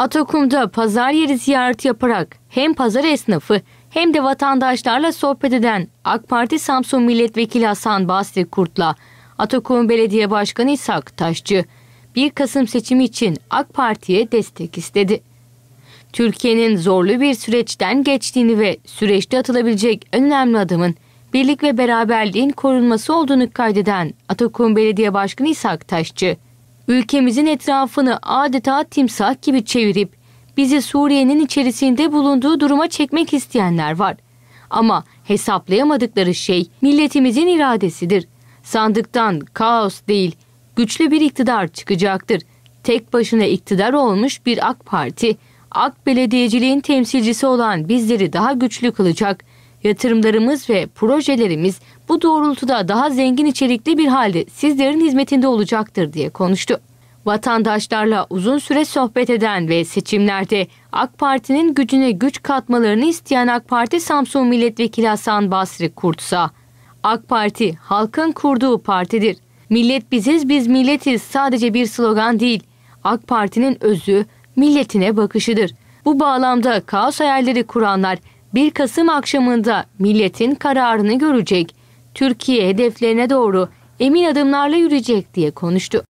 Atakum'da pazar yeri ziyareti yaparak hem pazar esnafı hem de vatandaşlarla sohbet eden AK Parti Samsun Milletvekili Hasan Basri Kurt'la Atakum Belediye Başkanı İshak Taşçı 1 Kasım seçimi için AK Parti'ye destek istedi. Türkiye'nin zorlu bir süreçten geçtiğini ve süreçte atılabilecek önemli adımın birlik ve beraberliğin korunması olduğunu kaydeden Atakum Belediye Başkanı İshak Taşçı, ülkemizin etrafını adeta timsah gibi çevirip bizi Suriye'nin içerisinde bulunduğu duruma çekmek isteyenler var. Ama hesaplayamadıkları şey milletimizin iradesidir. Sandıktan kaos değil, güçlü bir iktidar çıkacaktır. Tek başına iktidar olmuş bir AK Parti, AK belediyeciliğin temsilcisi olan bizleri daha güçlü kılacak.'' Yatırımlarımız ve projelerimiz bu doğrultuda daha zengin içerikli bir halde sizlerin hizmetinde olacaktır diye konuştu. Vatandaşlarla uzun süre sohbet eden ve seçimlerde AK Parti'nin gücüne güç katmalarını isteyen AK Parti Samsun Milletvekili Hasan Basri Kurtsa, AK Parti halkın kurduğu partidir. Millet biziz biz milletiz sadece bir slogan değil. AK Parti'nin özü milletine bakışıdır. Bu bağlamda kaos hayalleri kuranlar 1 Kasım akşamında milletin kararını görecek, Türkiye hedeflerine doğru emin adımlarla yürüyecek diye konuştu.